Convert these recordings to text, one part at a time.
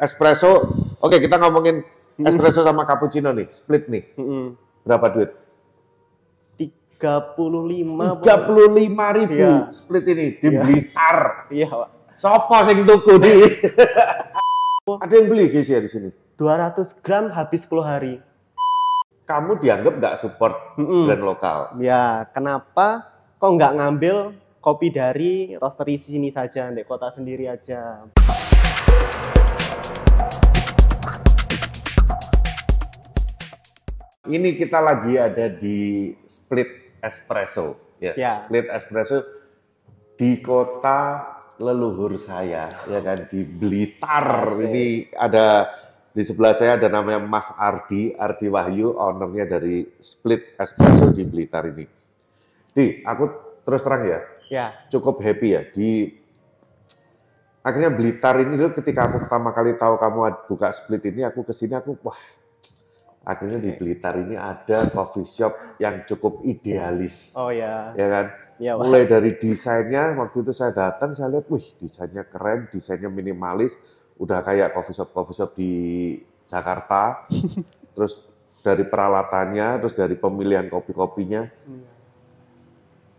espresso. Oke, kita ngomongin hmm. espresso sama cappuccino nih, split nih. Hmm. Berapa duit? 35 35 ribu ya. split ini di ya. Blitar. Iya, Pak. Sopo sing tuku di? Ada yang beli guys ya di sini. 200 gram habis 10 hari. Kamu dianggap nggak support mm -mm. brand lokal. Ya, kenapa kok nggak ngambil kopi dari roastery sini saja, di kota sendiri aja. ini kita lagi ada di split espresso ya, ya. split espresso di kota leluhur saya ya kan di Blitar Asik. ini ada di sebelah saya ada namanya Mas Ardi Ardi Wahyu ownernya dari Split Espresso di Blitar ini. Di aku terus terang ya, ya. cukup happy ya di akhirnya Blitar ini dulu ketika aku pertama kali tahu kamu buka Split ini aku kesini aku wah akhirnya di Blitar ini ada coffee shop yang cukup idealis. Oh ya. Ya kan? Ya, Mulai dari desainnya, waktu itu saya datang saya lihat, wih desainnya keren, desainnya minimalis, udah kayak coffee shop coffee shop di Jakarta. terus dari peralatannya, terus dari pemilihan kopi-kopinya. Hmm.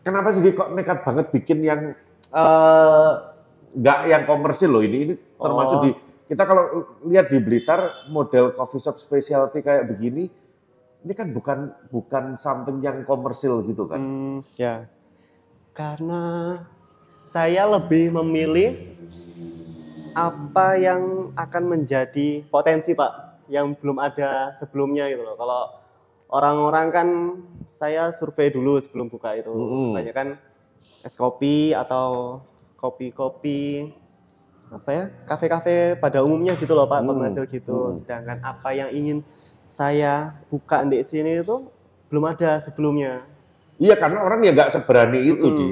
Kenapa sih kok nekat banget bikin yang eh, nggak uh, yang komersil loh ini? Ini termasuk oh. di kita kalau lihat di Blitar model coffee shop specialty kayak begini, ini kan bukan bukan something yang komersil gitu kan? Hmm, ya, karena saya lebih memilih apa yang akan menjadi potensi pak yang belum ada sebelumnya gitu loh. Kalau orang-orang kan saya survei dulu sebelum buka itu, hmm. banyak kan es kopi atau kopi-kopi apa ya kafe-kafe pada umumnya gitu loh Pak hmm. gitu. Hmm. Sedangkan apa yang ingin saya buka di sini itu belum ada sebelumnya. Iya karena orang ya nggak seberani itu hmm. di.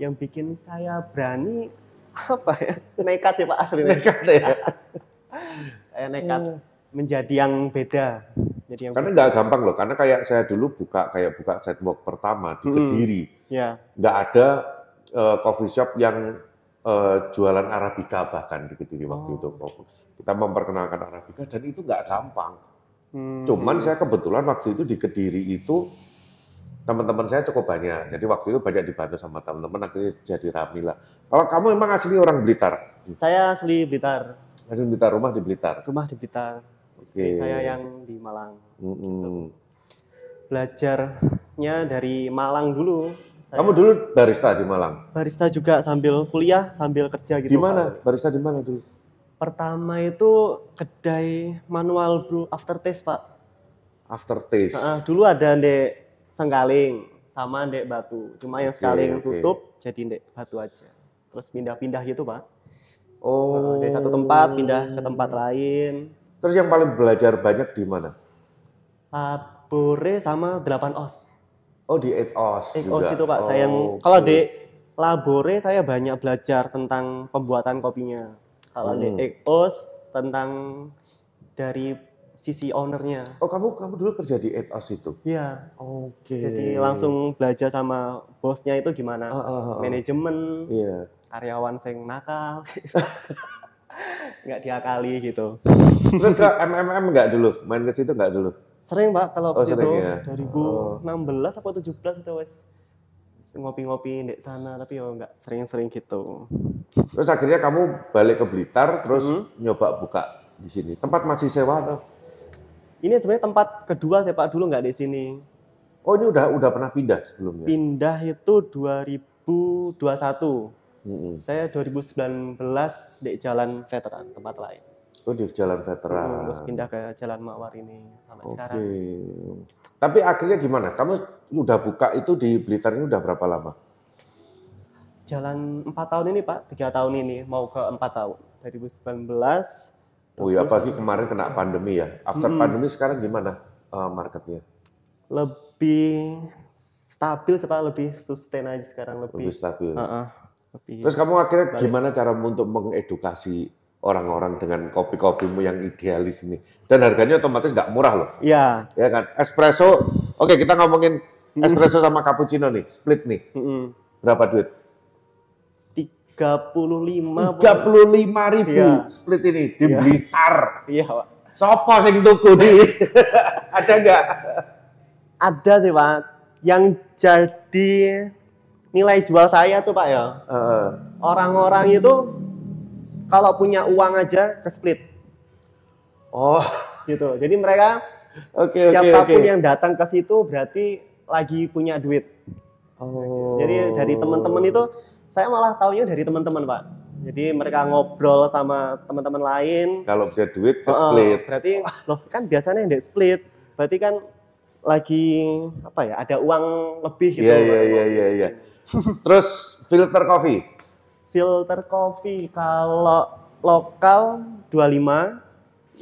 Yang bikin saya berani apa ya nekat sih Pak asli nekat ya. saya nekat hmm. menjadi yang beda. Jadi yang karena nggak gampang loh karena kayak saya dulu buka kayak buka sidewalk pertama di Kediri. Iya. Nggak ya. ada uh, coffee shop yang uh, jualan Arabica bahkan di Kediri waktu oh. itu. Kita memperkenalkan Arabica dan itu nggak gampang. Hmm. Cuman saya kebetulan waktu itu di Kediri itu teman-teman saya cukup banyak. Jadi waktu itu banyak dibantu sama teman-teman akhirnya jadi rame lah. Kalau kamu emang asli orang Blitar? Saya asli Blitar. Asli Blitar, rumah di Blitar. Rumah di Blitar. Istri okay. saya yang di Malang. Mm -hmm. Belajarnya dari Malang dulu saya Kamu dulu barista di Malang? Barista juga sambil kuliah, sambil kerja gitu. Di mana? Barista di mana dulu? Pertama itu kedai manual after taste Pak. taste. Nah, dulu ada di Sengkaling sama di Batu. Cuma yang Sengkaling okay. tutup jadi di Batu aja. Terus pindah-pindah gitu, Pak. Oh. Dari satu tempat pindah ke tempat lain. Terus yang paling belajar banyak di mana? Tabore sama delapan os. Oh di ETOS ETOS itu Pak, oh, saya yang kalau di labore saya banyak belajar tentang pembuatan kopinya. Kalau hmm. di ETOS tentang dari sisi ownernya. Oh kamu kamu dulu kerja di ETOS itu? Iya. Oke. Okay. Jadi langsung belajar sama bosnya itu gimana oh, oh, oh. manajemen, yeah. karyawan sing nakal, nggak diakali gitu. Terus ke MMM nggak dulu? Main ke situ nggak dulu? Sering Pak kalau oh, itu ya? 2016 oh. apa 17 itu wes ngopi-ngopi di sana tapi ya nggak sering-sering gitu. Terus akhirnya kamu balik ke Blitar terus hmm. nyoba buka di sini. Tempat masih sewa atau? Ini sebenarnya tempat kedua saya Pak dulu nggak di sini. Oh ini udah udah pernah pindah sebelumnya? Pindah itu 2021. Mm -hmm. Saya 2019 di Jalan Veteran tempat lain. Oh di Jalan Veteran. Hmm, terus pindah ke Jalan Mawar ini sampai okay. sekarang. Tapi akhirnya gimana? Kamu sudah buka itu di Blitar ini udah berapa lama? Jalan 4 tahun ini Pak, 3 tahun ini mau ke 4 tahun. 2019. Oh iya, pagi kemarin kena pandemi ya. After hmm. pandemi sekarang gimana eh, marketnya? Lebih stabil, sepak lebih sustain aja sekarang lebih. Lebih stabil. Uh -uh. Terus kamu akhirnya gimana cara untuk mengedukasi orang-orang dengan kopi-kopimu yang idealis ini. Dan harganya otomatis nggak murah loh. Iya. Ya kan. Espresso, oke okay, kita ngomongin espresso sama cappuccino nih, split nih. Tiga puluh Berapa duit? 35 35 ribu ya. split ini di ya. Blitar. Iya, Pak. Sopo sing tuku di? Ada nggak? Ada sih, Pak. Yang jadi nilai jual saya tuh, Pak ya. orang Orang-orang itu kalau punya uang aja ke split. Oh, gitu. Jadi mereka okay, siapapun okay, okay. yang datang ke situ berarti lagi punya duit. Oh. Jadi dari teman-teman itu saya malah taunya dari teman-teman, Pak. Jadi mereka ngobrol sama teman-teman lain. Kalau punya duit ke split. Uh, berarti loh kan biasanya yang split. Berarti kan lagi apa ya ada uang lebih gitu. Iya iya, iya iya iya. Terus filter coffee filter kopi kalau lokal 25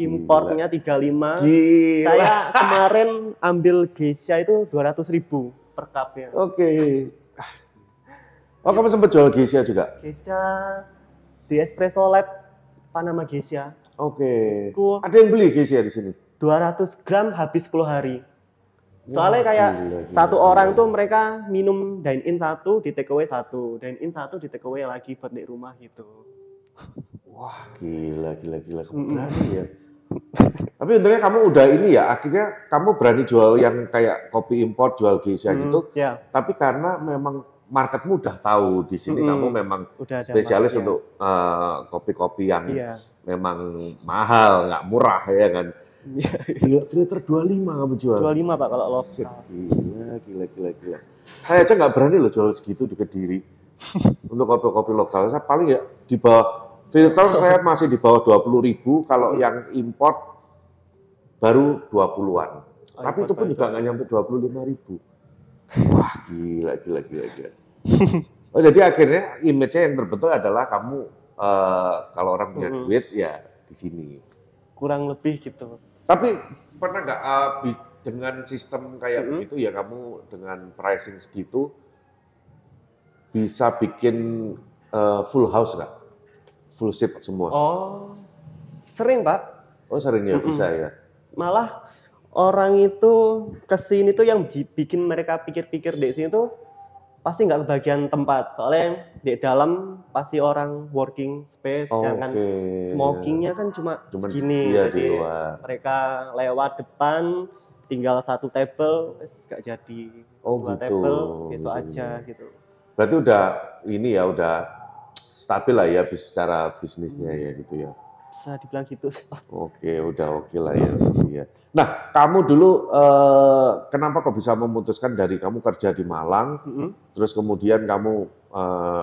importnya 35 Gila. saya kemarin ambil geisha itu ratus ribu per cupnya oke okay. oh kamu sempat jual geisha juga geisha di espresso lab panama geisha oke okay. ada yang beli geisha di sini 200 gram habis 10 hari Soalnya kayak gila, gila, satu orang tuh mereka minum dine in satu, di take away satu, dine in satu, di take away lagi buat di rumah gitu. Wah gila gila gila berani ya. Tapi untungnya kamu udah ini ya, akhirnya kamu berani jual yang kayak kopi impor, jual geisha hmm, gitu. Yeah. Tapi karena memang market mudah tahu di sini hmm, kamu memang udah spesialis market, untuk ya. uh, kopi-kopi yang yeah. memang mahal, nggak murah ya kan gila filter 25 kamu jual 25 pak kalau lo gila gila gila gila saya aja nggak berani loh jual segitu di kediri untuk kopi-kopi lokal saya paling ya di bawah filter saya masih di bawah dua puluh ribu kalau yang import baru dua puluhan. Oh, tapi itu pun juga nggak nyampe lima ribu wah gila gila gila gila oh jadi akhirnya image-nya yang terbentuk adalah kamu uh, kalau orang punya mm-hmm. duit ya di sini kurang lebih gitu. Tapi pernah nggak uh, dengan sistem kayak mm -hmm. ya kamu dengan pricing segitu bisa bikin uh, full house nggak? Full seat semua? Oh, sering pak. Oh sering ya mm -hmm. bisa ya. Malah orang itu kesini tuh yang bikin mereka pikir-pikir di sini tuh pasti nggak kebagian tempat soalnya di dalam pasti orang working space oh, kan okay. Iya. smokingnya kan cuma, Cuman segini iya, jadi mereka lewat depan tinggal satu table es nggak jadi oh, dua gitu. table besok gitu. aja gitu berarti udah ini ya udah stabil lah ya secara bisnisnya hmm. ya gitu ya bisa dibilang gitu. sih. Oke, udah oke lah ya. Iya. Nah, kamu dulu eh, kenapa kok bisa memutuskan dari kamu kerja di Malang, mm -hmm. terus kemudian kamu eh,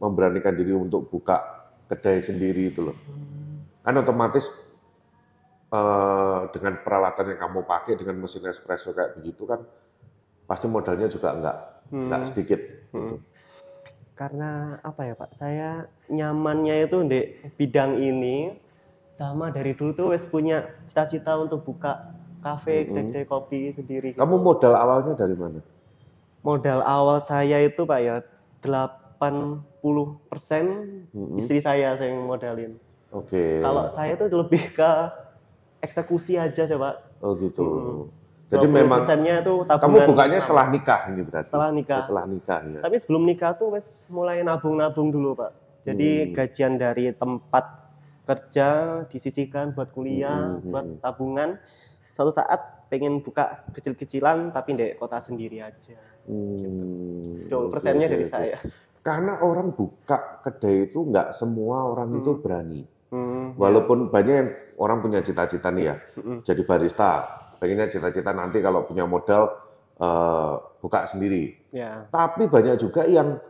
memberanikan diri untuk buka kedai sendiri itu loh? Kan otomatis eh, dengan peralatan yang kamu pakai dengan mesin espresso kayak begitu kan, pasti modalnya juga enggak mm -hmm. enggak sedikit. Mm -hmm. gitu karena apa ya Pak saya nyamannya itu di bidang ini sama dari dulu tuh wes punya cita-cita untuk buka kafe kedai mm kopi sendiri gitu. kamu modal awalnya dari mana modal awal saya itu Pak ya puluh persen istri saya saya yang modalin oke okay. kalau saya tuh lebih ke eksekusi aja coba oh gitu -hmm jadi memang persennya itu tabungan. Kamu bukanya setelah nikah ini berarti. Setelah nikah. Setelah nikah ya. Tapi sebelum nikah tuh wes mulai nabung-nabung dulu, Pak. Jadi hmm. gajian dari tempat kerja disisihkan buat kuliah, hmm. hmm buat hmm. tabungan. Suatu saat pengen buka kecil-kecilan tapi di kota sendiri aja. Hmm. Gitu. persennya dari saya. Karena orang buka kedai itu nggak semua orang hmm. itu berani. Hmm, ya. Walaupun banyak yang orang punya cita-cita nih ya, hmm. hmm. jadi barista pengennya cita-cita nanti kalau punya modal uh, buka sendiri. Ya. Tapi banyak juga yang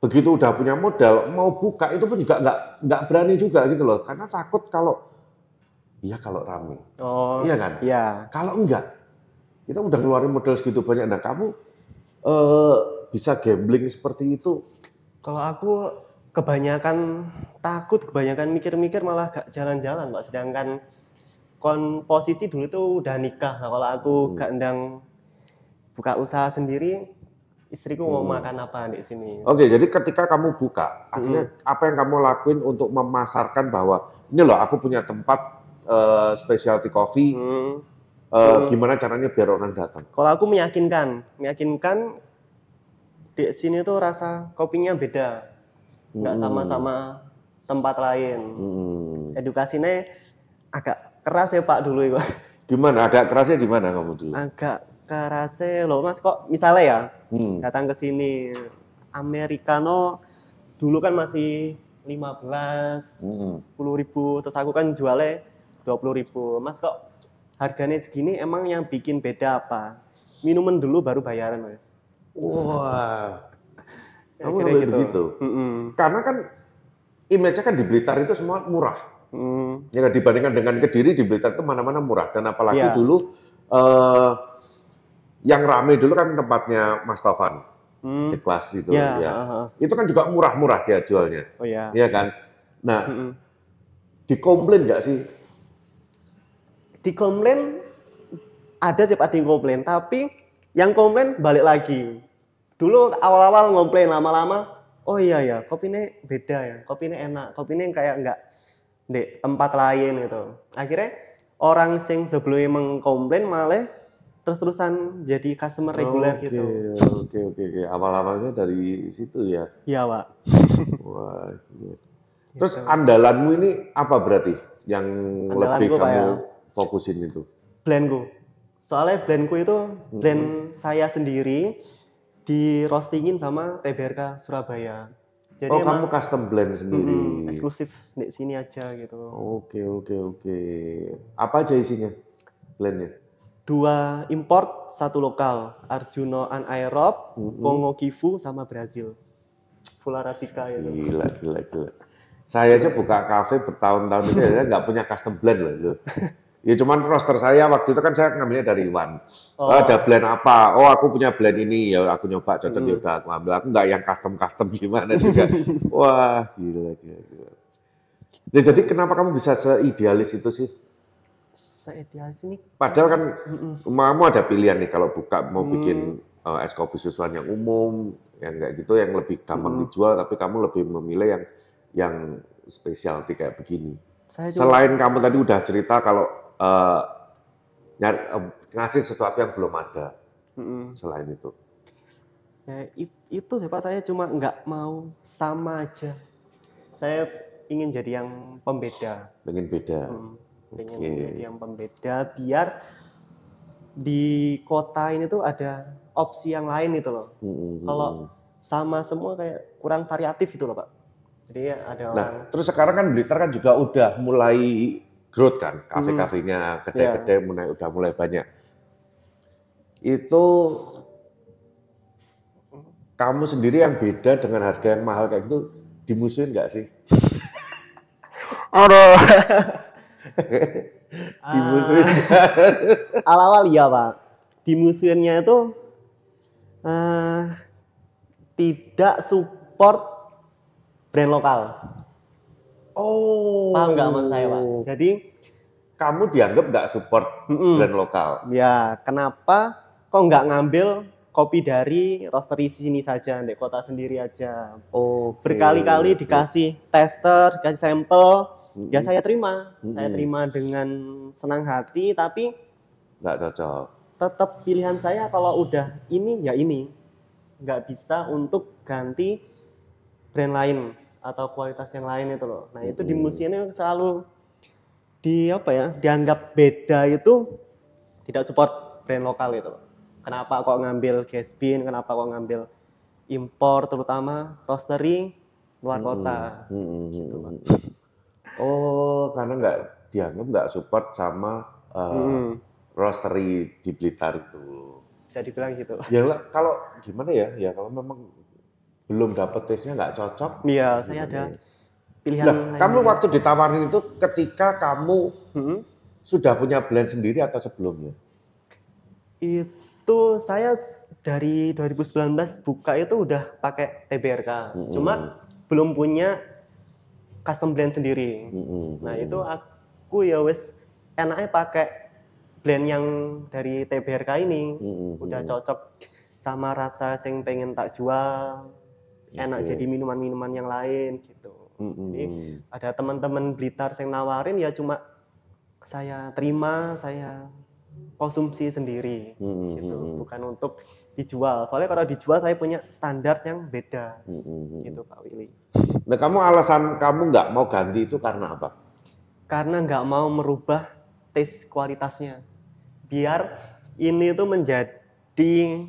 begitu udah punya modal mau buka itu pun juga nggak nggak berani juga gitu loh karena takut kalau iya kalau rame oh, iya kan iya. kalau enggak kita udah ngeluarin modal segitu banyak nah kamu uh, bisa gambling seperti itu kalau aku kebanyakan takut kebanyakan mikir-mikir malah gak jalan-jalan pak sedangkan komposisi dulu tuh udah nikah lah kalau aku hmm. gandang buka usaha sendiri istriku mau hmm. makan apa di sini oke okay, jadi ketika kamu buka akhirnya hmm. apa yang kamu lakuin untuk memasarkan bahwa ini loh aku punya tempat uh, specialty coffee hmm. Uh, hmm. gimana caranya biar orang datang kalau aku meyakinkan meyakinkan di sini tuh rasa kopinya beda nggak hmm. sama-sama tempat lain hmm. edukasinya agak keras ya Pak dulu ya Gimana? Agak kerasnya gimana kamu dulu? Agak kerasnya loh Mas kok misalnya ya hmm. datang ke sini Americano dulu kan masih 15, hmm. sepuluh hmm. ribu terus aku kan jualnya 20 ribu. Mas kok harganya segini emang yang bikin beda apa? Minuman dulu baru bayaran Mas. Wah. Kamu gitu. begitu. Mm -mm. Karena kan image-nya kan di Blitar itu semua murah Hmm. Ya dibandingkan dengan Kediri di Blitar itu mana-mana murah dan apalagi ya. dulu uh, yang rame dulu kan tempatnya Mas Taufan hmm. di kelas itu ya. ya. Uh-huh. Itu kan juga murah-murah dia jualnya. Oh ya. Iya kan? Nah, hmm. dikomplain nggak sih? Dikomplain ada sih ada komplain, tapi yang komplain balik lagi. Dulu awal-awal ngomplain lama-lama, oh iya ya, kopinya beda ya, kopinya enak, kopinya kayak enggak di tempat lain gitu akhirnya orang sing sebelumnya mengkomplain malah terus-terusan jadi customer oh, reguler okay, gitu. Oke oke oke. Awal-awalnya dari situ ya. Iya pak. Wah. Iya. Gitu. Terus gitu. andalanmu ini apa berarti yang Andalan lebih kamu ya. fokusin itu? Blendku. Soalnya blendku itu blend mm -hmm. saya sendiri di roastingin sama TBRK Surabaya. Jadi oh emang, kamu custom blend sendiri. Mm eksklusif di sini aja gitu. Oke oke oke. Apa aja isinya blendnya? Dua import, satu lokal. Arjuno Anaerob, mm-hmm. Kongo Kivu sama Brazil. Full Arabica gitu. Gila gila gila. Saya aja buka kafe bertahun-tahun ini, enggak nggak punya custom blend loh. Ya cuman roster saya waktu itu kan saya ngambilnya dari Iwan. Oh. Eh, ada blend apa? Oh aku punya blend ini ya aku nyoba cocok hmm. juga ya aku ambil. Aku nggak yang custom custom gimana juga. Wah gila gila. gila. Ya, jadi kenapa kamu bisa seidealis itu sih? Seidealis ini. Padahal kan mm kamu ada pilihan nih kalau buka mau hmm. bikin uh, es kopi susuan yang umum, yang kayak gitu, yang lebih gampang hmm. dijual, tapi kamu lebih memilih yang yang spesial kayak begini. Saya juga... Selain kamu tadi udah cerita kalau uh, uh, ngasih sesuatu yang belum ada mm-hmm. selain itu. Ya, itu sih Pak, saya cuma nggak mau sama aja. Saya ingin jadi yang pembeda. ingin beda. Hmm, ingin okay. jadi yang pembeda biar di kota ini tuh ada opsi yang lain itu loh. Mm-hmm. Kalau sama semua kayak kurang variatif itu loh Pak. Jadi ada nah, Terus sekarang kan Blitar kan juga udah mulai growth kan, hmm. kafe-kafenya, kedai-kedai yeah. mulai udah mulai banyak. Itu kamu sendiri yang beda dengan harga yang mahal kayak gitu dimusuhin nggak sih? Aduh. dimusuhin. Uh, Awal-awal iya pak. Dimusuhinnya itu uh, tidak support brand lokal. Oh. Paham nggak maksud saya, Pak? Jadi kamu dianggap nggak support mm -mm. brand lokal. Ya, kenapa kok nggak ngambil kopi dari roastery sini saja, di kota sendiri aja. Oh. Okay. Berkali-kali dikasih tester, dikasih sampel, mm -hmm. ya saya terima. Mm -hmm. Saya terima dengan senang hati, tapi nggak cocok. Tetap pilihan saya kalau udah ini ya ini, nggak bisa untuk ganti brand lain atau kualitas yang lain itu loh. Nah, itu di hmm. museumnya selalu di apa ya, dianggap beda itu tidak support brand lokal itu loh. Kenapa kok ngambil Gaspin, kenapa kok ngambil impor terutama roastery luar hmm, kota hmm. hmm gitu Oh, karena nggak dianggap nggak support sama uh, hmm. roastery di Blitar itu. Bisa dibilang gitu. Ya kalau gimana ya? Ya kalau memang belum dapet taste-nya nggak cocok. Iya, saya ada iya, iya. pilihan. Nah, kamu waktu ditawarin itu ketika kamu hmm? sudah punya blend sendiri atau sebelumnya? Itu saya dari 2019 buka itu udah pakai TBRK. Hmm. Cuma belum punya custom blend sendiri. Hmm. Nah, itu aku ya wes enaknya pakai blend yang dari TBRK ini. Hmm. Udah cocok sama rasa yang pengen tak jual enak jadi gitu. minuman-minuman yang lain gitu. Mm -hmm. Jadi ada teman-teman Blitar yang nawarin ya cuma saya terima, saya konsumsi sendiri mm -hmm. gitu, bukan untuk dijual. Soalnya kalau dijual saya punya standar yang beda mm -hmm. gitu Pak Willy. Nah kamu alasan kamu nggak mau ganti itu karena apa? Karena nggak mau merubah tes kualitasnya, biar ini tuh menjadi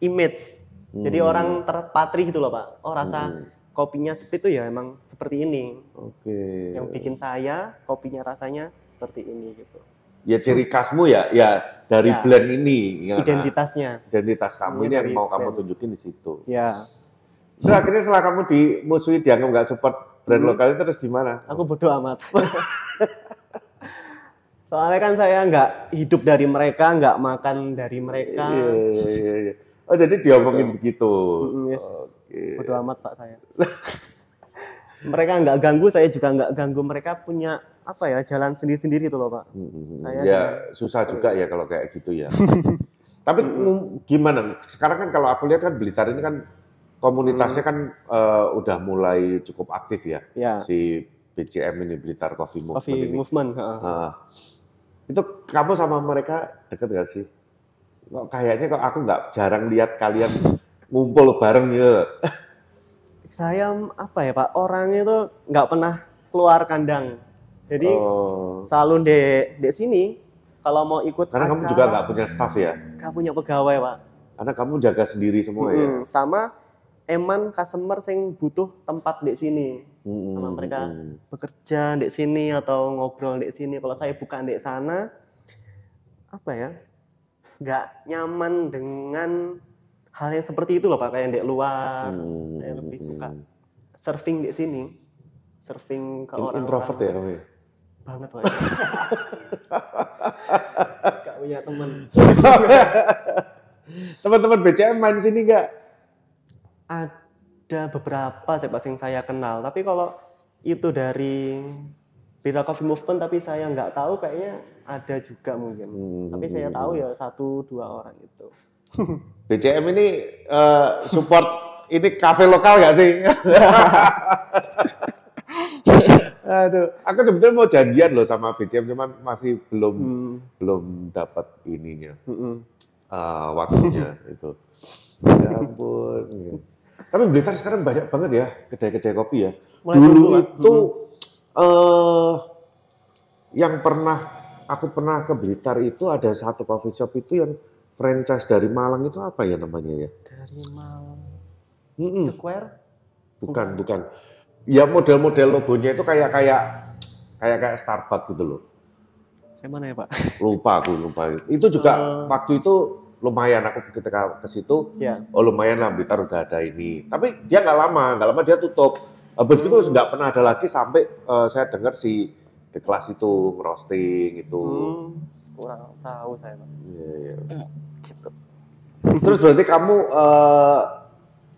image Hmm. Jadi orang terpatri gitu loh Pak. Oh rasa hmm. kopinya seperti itu ya emang seperti ini. Oke. Okay. Yang bikin saya kopinya rasanya seperti ini gitu. Ya ciri khasmu ya, ya dari ya. blend ini. Ya, nah, Identitasnya. Nah, identitas kamu ini, iya, ini yang mau blend. kamu tunjukin di situ. Ya. Terus akhirnya setelah kamu dimusuhi dianggap nggak support brand hmm. itu terus gimana? Aku bodoh amat. Soalnya kan saya nggak hidup dari mereka, nggak makan dari mereka. Iya, iya, iya. iya. Oh jadi diomongin gitu. begitu. begitu. Yes. Okay. Bodo amat pak saya. mereka nggak ganggu, saya juga nggak ganggu. Mereka punya apa ya jalan sendiri-sendiri itu loh pak. Hmm, saya ya kan, susah juga ya kalau kayak gitu ya. Tapi mm, gimana? Sekarang kan kalau aku lihat kan Blitar ini kan komunitasnya hmm. kan uh, udah mulai cukup aktif ya. ya. Si BCM ini Blitar Coffee Movement. Coffee ini. Movement. Uh, itu kamu sama mereka deket gak sih? kok kayaknya kok aku nggak jarang lihat kalian ngumpul bareng gitu. Saya mm, apa ya Pak, orangnya itu nggak pernah keluar kandang. Jadi oh. selalu di di sini kalau mau ikut Karena acara, kamu juga nggak punya staff ya? Nggak punya pegawai Pak. Karena kamu jaga sendiri semua hmm, ya? Sama eman customer yang butuh tempat di sini. Hmm, sama mereka hmm. bekerja di sini atau ngobrol di sini. Kalau saya bukan di sana, apa ya? nggak nyaman dengan hal yang seperti itu loh pak kayak di luar hmm. saya lebih hmm. suka surfing di sini surfing ke orang-orang introvert ya kami ya? banget pak gak punya teman teman-teman BCM main sini nggak ada beberapa sih pasti saya kenal tapi kalau itu dari Beta Coffee Movement tapi saya nggak tahu kayaknya ada juga mungkin hmm. tapi saya hmm, tahu hmm. ya satu dua orang itu BCM ini uh, support ini kafe lokal gak sih Aduh, aku sebetulnya mau janjian loh sama BCM, cuman masih belum hmm. belum dapat ininya uh, waktunya itu. Ya ampun. Ya. Tapi Blitar sekarang banyak banget ya kedai-kedai kopi ya. Mulai Dulu itu uh, yang pernah aku pernah ke Blitar itu ada satu coffee shop itu yang franchise dari Malang itu apa ya namanya ya? Dari Malang. Mm -mm. Square? Bukan, bukan. Ya model-model logonya itu kayak kayak kayak kayak Starbucks gitu loh. Saya mana ya Pak? Lupa aku lupa. Itu juga uh, waktu itu lumayan aku ketika ke situ yeah. oh lumayan lah Blitar udah ada ini. Tapi dia nggak lama, nggak lama dia tutup. Habis eh, itu nggak pernah ada lagi sampai uh, saya dengar si di kelas itu roasting itu hmm, kurang tahu saya pak iya iya gitu terus berarti kamu uh,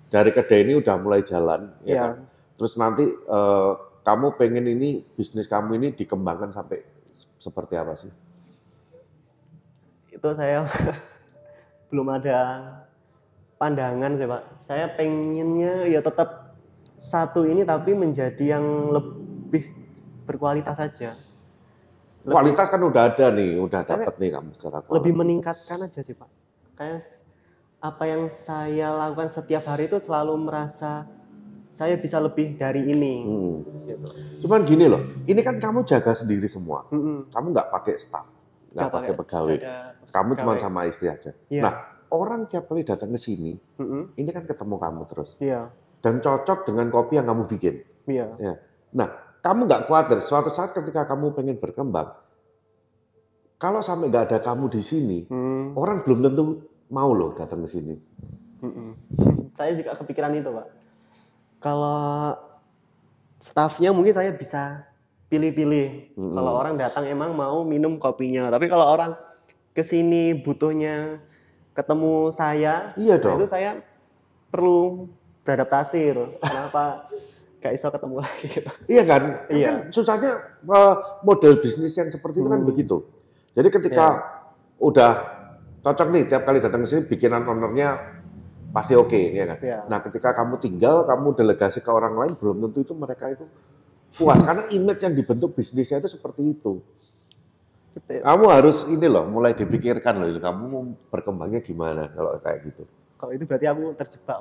dari kedai ini udah mulai jalan ya, ya. kan terus nanti uh, kamu pengen ini bisnis kamu ini dikembangkan sampai seperti apa sih itu saya belum ada pandangan sih pak saya pengennya ya tetap satu ini tapi menjadi yang lebih berkualitas saja. Lebih, kualitas kan udah ada nih, udah dapat nih kamu secara kualitas. Lebih meningkatkan aja sih Pak. Kayak apa yang saya lakukan setiap hari itu selalu merasa saya bisa lebih dari ini. Hmm. Gitu. Cuman gini loh, ini kan kamu jaga sendiri semua. Hmm. Kamu nggak pakai staff, nggak pakai pegawai. Kamu cuma sama istri aja. Ya. Nah, orang tiap kali datang ke sini, hmm. ini kan ketemu kamu terus. Iya. Dan cocok dengan kopi yang kamu bikin. Ya. Nah, kamu nggak khawatir suatu saat ketika kamu pengen berkembang, kalau sampai nggak ada kamu di sini, hmm. orang belum tentu mau loh datang ke sini. Saya juga kepikiran itu, Pak. Kalau staffnya mungkin saya bisa pilih-pilih. Hmm. Kalau orang datang emang mau minum kopinya, tapi kalau orang ke sini butuhnya ketemu saya, iya nah dong. itu saya perlu beradaptasi. loh. Kenapa? gak iso ketemu lagi gitu. Iya kan? kan iya. Kan susahnya uh, model bisnis yang seperti itu kan hmm. kan begitu. Jadi ketika yeah. udah cocok nih tiap kali datang ke sini bikinan ownernya pasti oke okay, ya kan. Yeah. Nah, ketika kamu tinggal, kamu delegasi ke orang lain belum tentu itu mereka itu puas karena image yang dibentuk bisnisnya itu seperti itu. Kamu harus ini loh, mulai dipikirkan loh, kamu mau berkembangnya gimana kalau kayak gitu. Kalau itu berarti aku terjebak.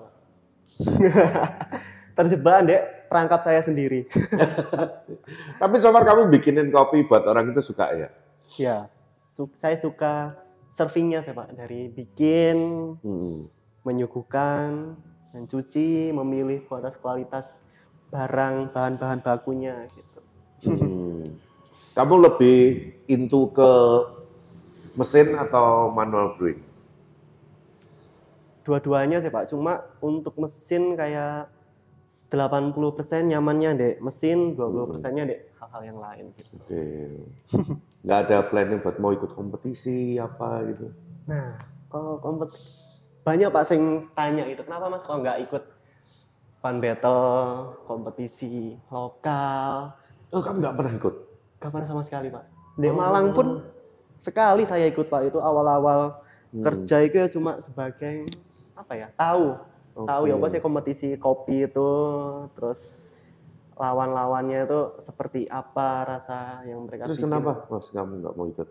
terjebak dek perangkat saya sendiri. Tapi Somar kamu bikinin kopi buat orang itu suka ya? Ya, su saya suka servingnya, saya pak dari bikin, hmm. menyuguhkan, mencuci, memilih kualitas-kualitas barang bahan-bahan bakunya gitu. Hmm. Kamu lebih into ke mesin atau manual brewing? Dua-duanya sih Pak, cuma untuk mesin kayak 80% nyamannya dek mesin, 20%-nya hmm. dek hal-hal yang lain gitu. Oke. Nggak ada planning buat mau ikut kompetisi apa gitu. Nah, kalau kompet banyak Pak sing tanya itu, kenapa Mas kok nggak ikut fan battle, kompetisi lokal? Oh, kamu nggak pernah ikut? Nggak pernah sama sekali, Pak. Di oh. Malang pun sekali saya ikut Pak itu awal-awal hmm. kerja itu ya cuma sebagai apa ya? Tahu okay. tahu ya bos ya kompetisi kopi itu terus lawan-lawannya itu seperti apa rasa yang mereka terus bikin. kenapa mas kamu nggak mau ikut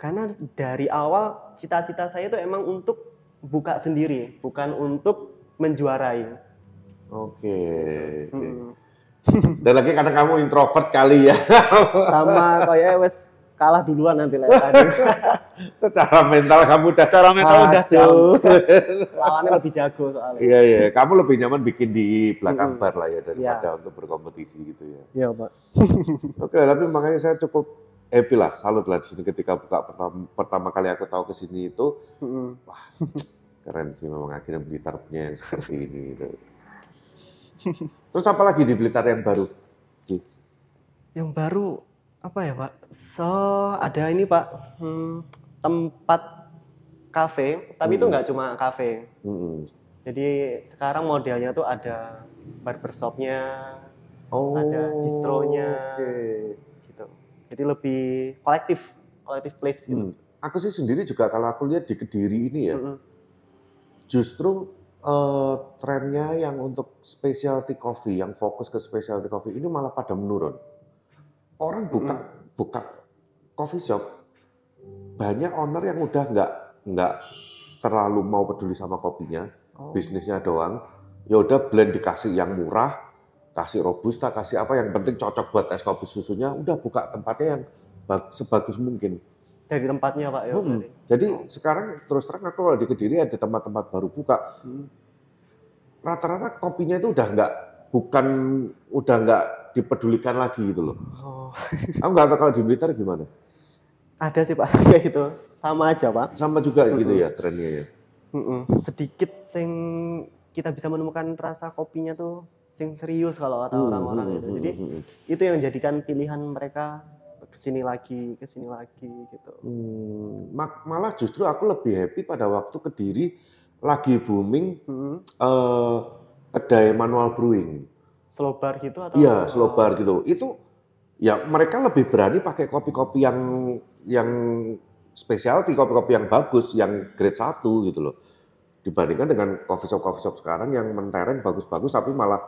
karena dari awal cita-cita saya itu emang untuk buka sendiri bukan untuk menjuarai oke okay. hmm. dan lagi karena kamu introvert kali ya sama kayak wes kalah duluan nanti lah Secara mental kamu udah secara mental Aduh. udah down. Lawannya lebih jago soalnya. Iya iya, kamu lebih nyaman bikin di belakang bar lah ya daripada ya. untuk berkompetisi gitu ya. Iya, Pak. Oke, tapi makanya saya cukup happy lah, salut lah di sini ketika buka pertama, pertama kali aku tahu kesini itu. Hmm. Wah, keren sih memang akhirnya Blitar punya yang seperti ini gitu. Terus apa lagi di Blitar yang baru? Yang baru apa ya Pak? So ada ini Pak hmm, tempat kafe, tapi hmm. itu nggak cuma kafe. Hmm. Jadi sekarang modelnya tuh ada barbershopnya, oh, ada distronya, oh, okay. gitu. Jadi lebih kolektif, kolektif place gitu. Hmm. Aku sih sendiri juga kalau aku lihat di kediri ini ya, hmm. justru uh, trennya yang untuk specialty coffee, yang fokus ke specialty coffee ini malah pada menurun orang buka hmm. buka coffee shop banyak owner yang udah nggak nggak terlalu mau peduli sama kopinya, oh. bisnisnya doang. Ya udah blend dikasih yang murah, kasih robusta, kasih apa yang penting cocok buat es kopi susunya. Udah buka tempatnya yang sebagus mungkin. Dari tempatnya pak ya. Hmm. Jadi oh. sekarang terus terang aku kalau di kediri ada tempat-tempat baru buka. Hmm. Rata-rata hmm. Rata -rata kopinya itu udah nggak bukan udah nggak dipedulikan lagi gitu loh. Oh. Kamu nggak tahu kalau di militer gimana? Ada sih pak kayak gitu, sama aja pak. Sama juga mm -hmm. gitu ya trennya ya. Mm -hmm. Sedikit sing kita bisa menemukan rasa kopinya tuh sing serius kalau kata orang-orang mm -hmm. gitu. Jadi itu yang menjadikan pilihan mereka kesini lagi, kesini lagi gitu. Hmm, malah justru aku lebih happy pada waktu kediri lagi booming hmm. uh, kedai manual brewing slow gitu atau Iya, slow bar gitu. Itu ya mereka lebih berani pakai kopi-kopi yang yang specialty, kopi-kopi yang bagus, yang grade 1 gitu loh. Dibandingkan dengan coffee shop coffee shop sekarang yang mentereng bagus-bagus tapi malah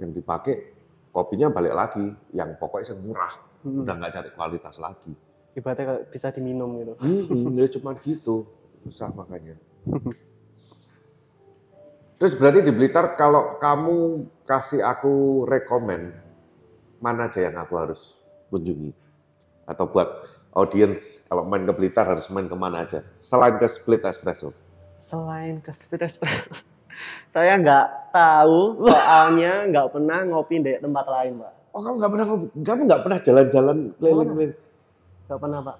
yang dipakai kopinya balik lagi yang pokoknya murah, hmm. udah nggak cari kualitas lagi. Ibaratnya bisa diminum gitu. Hmm, ya cuma gitu, susah makanya. Terus berarti di Blitar kalau kamu kasih aku rekomend mana aja yang aku harus kunjungi atau buat audience kalau main ke Blitar harus main ke mana aja selain ke Split Espresso? Selain ke Split Espresso, saya nggak tahu soalnya nggak pernah ngopi di tempat lain, Pak. Oh kamu nggak pernah kamu nggak pernah jalan-jalan keliling-keliling? Nggak pernah Pak.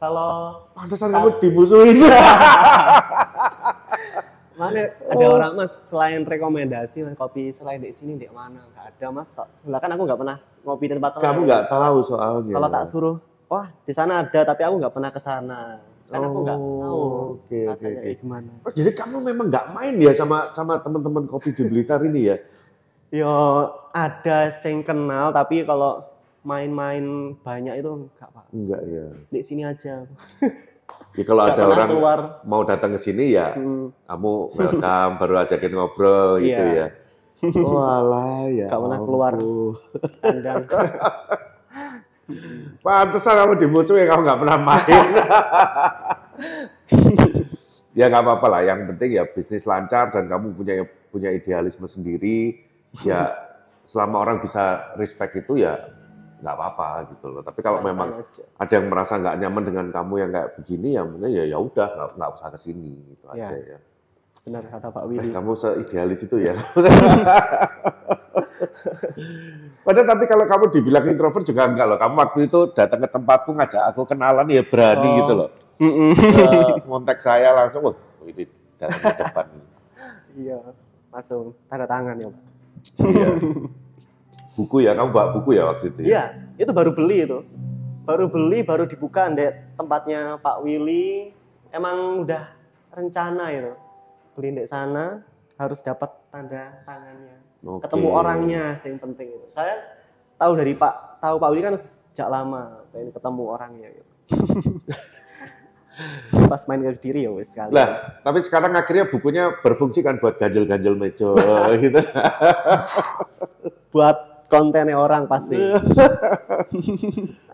Kalau pantesan kamu dibusuhin. mana ada oh. orang mas selain rekomendasi mas kopi selain di sini di mana nggak ada mas lah kan aku nggak pernah ngopi di tempat lain kamu nggak tahu soalnya gitu. kalau tak suruh wah di sana ada tapi aku nggak pernah ke sana kan oh, aku nggak oh, tahu okay, rasanya okay, okay. gimana oh, jadi kamu memang nggak main ya sama sama teman-teman kopi di Blitar ini ya yo ada yang kenal tapi kalau main-main banyak itu enggak pak enggak ya di sini aja Ya kalau Gak ada orang keluar. mau datang ke sini ya, hmm. kamu welcome, baru ajakin ngobrol gitu iya. ya. Walah oh, ya. Gak pernah keluar. Pantesan kamu ya kamu gak pernah main. ya gak apa-apa lah. Yang penting ya bisnis lancar dan kamu punya punya idealisme sendiri. Ya selama orang bisa respect itu ya nggak apa-apa gitu loh. Tapi kalau memang aja. ada yang merasa nggak nyaman dengan kamu yang kayak begini, ya mungkin ya ya udah nggak usah kesini gitu ya. aja ya. Benar kata Pak Willy. Eh, kamu seidealis itu ya. Padahal tapi kalau kamu dibilang introvert juga enggak loh. Kamu waktu itu datang ke tempatku ngajak aku kenalan ya berani oh. gitu loh. Montek eh, saya langsung, wah ini datang ke depan. iya, langsung tanda tangan ya iya. buku ya kamu bawa buku ya waktu itu ya? Iya, itu baru beli itu baru beli baru dibuka deh tempatnya Pak Willy emang udah rencana itu beli di sana harus dapat tanda tangannya okay. ketemu orangnya yang penting itu saya tahu dari Pak tahu Pak Willy kan sejak lama pengen ketemu orangnya gitu pas main ke diri ya wes sekali. Lah, tapi sekarang akhirnya bukunya berfungsi kan buat ganjel-ganjel meja gitu. buat kontennya orang pasti.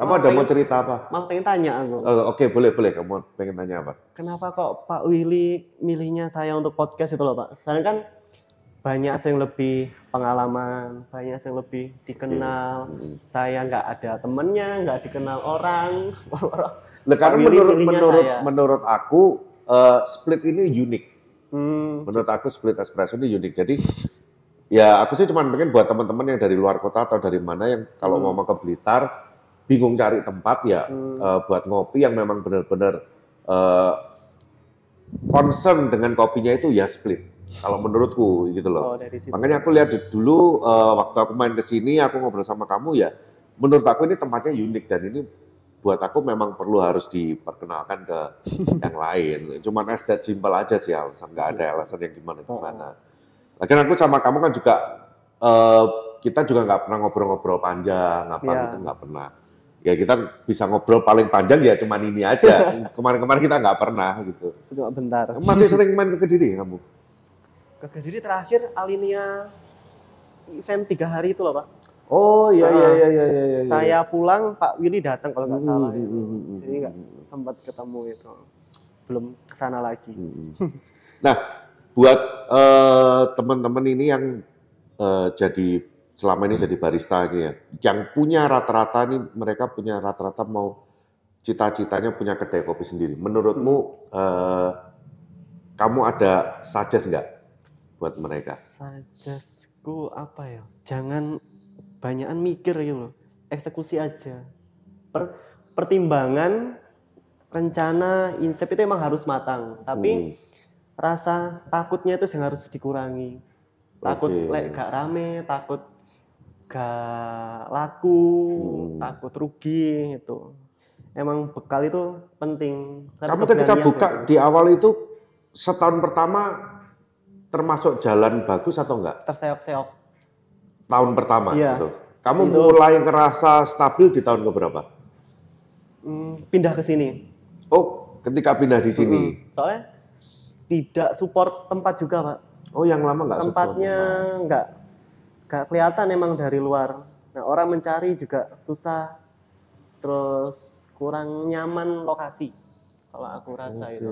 apa ada mau cerita apa? Mau pengen tanya aku. Oh, Oke, okay, boleh, boleh. Kamu pengen tanya apa? Kenapa kok Pak Willy milihnya saya untuk podcast itu loh, Pak? Sekarang kan banyak yang lebih pengalaman, banyak yang lebih dikenal. Iya. Hmm. Saya nggak ada temennya, nggak dikenal orang. Nah, karena menurut menurut menurut aku uh, split ini unik. Hmm. Menurut aku split espresso ini unik. Jadi ya aku sih cuma pengen buat teman-teman yang dari luar kota atau dari mana yang kalau hmm. mau ke Blitar bingung cari tempat ya hmm. uh, buat ngopi yang memang benar-benar uh, concern dengan kopinya itu ya split kalau menurutku gitu loh. Oh, Makanya aku lihat dulu uh, waktu aku main ke sini aku ngobrol sama kamu ya menurut aku ini tempatnya unik dan ini buat aku memang perlu harus diperkenalkan ke yang lain. Cuman as that simple aja sih alasan nggak ada iya. alasan yang gimana gimana. Oh, oh. Lagian aku sama kamu kan juga uh, kita juga nggak pernah ngobrol-ngobrol panjang, apa yeah. kita nggak pernah. Ya kita bisa ngobrol paling panjang ya cuman ini aja. Kemarin-kemarin kita nggak pernah gitu. Cuma bentar. Masih sering main ke Kediri kamu? Ke Kediri terakhir Alinea event tiga hari itu loh pak. Oh iya iya nah, iya, iya, iya iya iya. Saya pulang Pak Willy datang kalau nggak hmm, salah. Mm, Jadi nggak sempat ketemu itu. Belum kesana lagi. nah buat teman eh, teman-teman ini yang uh, jadi selama ini jadi barista ini ya, yang punya rata-rata nih mereka punya rata-rata mau cita-citanya punya kedai kopi sendiri. Menurutmu uh, kamu ada suggest nggak buat mereka? Suggestku apa ya? Jangan banyakan mikir gitu loh. Eksekusi aja. Per, pertimbangan, rencana, insep itu emang harus matang. Tapi hmm rasa takutnya itu yang harus dikurangi takut okay. lek gak rame takut gak laku hmm. takut rugi itu emang bekal itu penting kamu ketika buka itu. di awal itu setahun pertama termasuk jalan bagus atau enggak terseok-seok tahun pertama ya. gitu kamu itu. mulai ngerasa stabil di tahun keberapa hmm, pindah ke sini oh ketika pindah di sini hmm. soalnya tidak support tempat juga pak oh yang lama nggak tempatnya ya, nggak nggak kelihatan emang dari luar nah orang mencari juga susah terus kurang nyaman lokasi kalau aku rasa okay. itu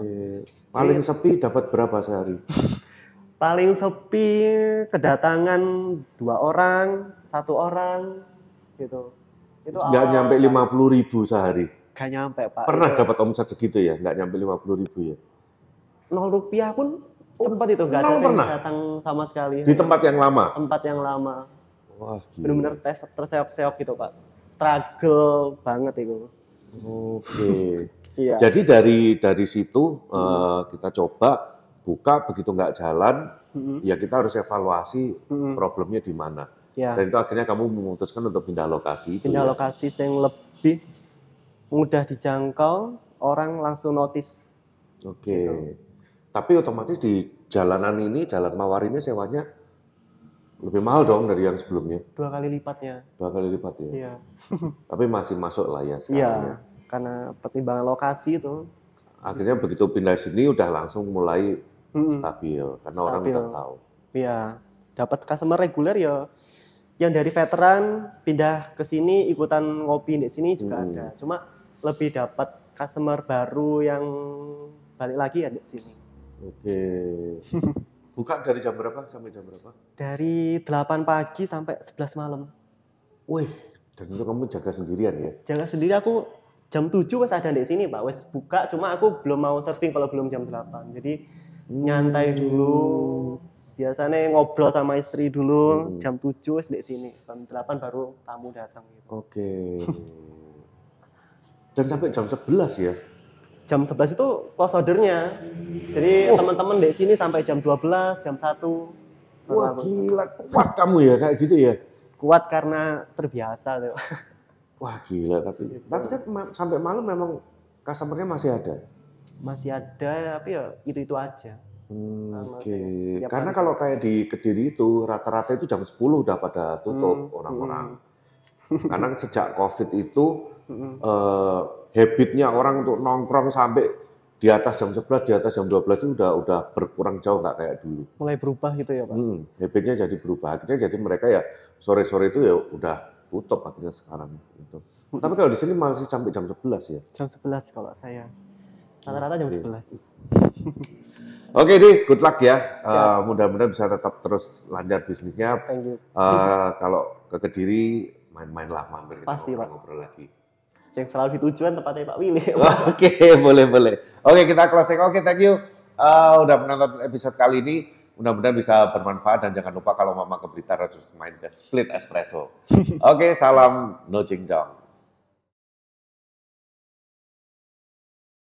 paling Jadi, iya. sepi dapat berapa sehari paling sepi kedatangan dua orang satu orang gitu itu nggak nyampe kan. lima puluh ribu sehari nggak nyampe pak pernah dapat omset segitu ya nggak nyampe lima puluh ribu ya nol rupiah pun oh, sempat itu nggak ada yang pernah. datang sama sekali. Di tempat yang lama. Tempat yang lama. Wah, benar-benar tes terseok-seok gitu pak. Struggle banget itu. Oke. Okay. iya. Jadi dari dari situ hmm. uh, kita coba buka begitu nggak jalan, hmm. ya kita harus evaluasi hmm. problemnya di mana. Ya. Dan itu akhirnya kamu memutuskan untuk pindah lokasi. Pindah ya? lokasi yang lebih mudah dijangkau, orang langsung notice. Oke. Okay. Gitu. Tapi otomatis di jalanan ini, jalan Mawar ini sewanya lebih mahal dong dari yang sebelumnya. Dua kali lipatnya. Dua kali lipat ya. Iya. Tapi masih masuk lah ya iya, sekarang. Iya, ya. karena pertimbangan lokasi itu. Akhirnya bisa. begitu pindah sini udah langsung mulai hmm. stabil karena stabil. orang udah tahu. Iya, dapat customer reguler ya. Yang dari veteran pindah ke sini ikutan ngopi di sini juga hmm. ada. Cuma lebih dapat customer baru yang balik lagi ya di sini. Oke. Buka dari jam berapa sampai jam berapa? Dari 8 pagi sampai 11 malam. Wih, dan itu kamu jaga sendirian ya? Jaga sendiri aku jam 7 pas ada di sini Pak. Wes buka cuma aku belum mau surfing kalau belum jam 8. Jadi hmm. nyantai dulu. Biasanya ngobrol sama istri dulu hmm. jam 7 di sini. Jam 8 baru tamu datang gitu. Oke. dan sampai jam 11 ya? jam 11 itu close ordernya. Jadi oh. teman-teman di sini sampai jam 12, jam 1. Wah gila, kuat kamu ya kayak gitu ya? Kuat karena terbiasa. Tuh. Wah gila, tapi gitu. tapi kan sampai malam memang customer-nya masih ada? Masih ada, tapi ya itu-itu aja. Hmm, Oke, okay. karena kalau kayak di Kediri itu rata-rata itu jam 10 udah pada tutup hmm, orang-orang. hmm karena sejak COVID itu eh, habitnya orang untuk nongkrong sampai di atas jam 11, di atas jam 12 itu udah udah berkurang jauh nggak kayak dulu. Mulai berubah gitu ya Pak? Hmm, habitnya jadi berubah. Akhirnya jadi mereka ya sore-sore itu ya udah tutup akhirnya sekarang. Gitu. Hmm. Tapi kalau di sini masih sampai jam 11 ya? Jam 11 kalau saya. Rata-rata jam 11. Oke okay, Di, good luck ya. Uh, Mudah-mudahan bisa tetap terus lancar bisnisnya. Thank you. Uh, kalau ke Kediri main-main lah mampir kita gitu, Pasti, ngobrol-ngobrol lagi. Yang selalu ditujuan tempatnya Pak Willy. Oke, okay, boleh boleh. Oke, okay, kita closing. Oke, okay, thank you. Uh, udah menonton episode kali ini. Mudah-mudahan bisa bermanfaat dan jangan lupa kalau mama ke Blitar harus main The Split Espresso. Oke, okay, salam no jingjong.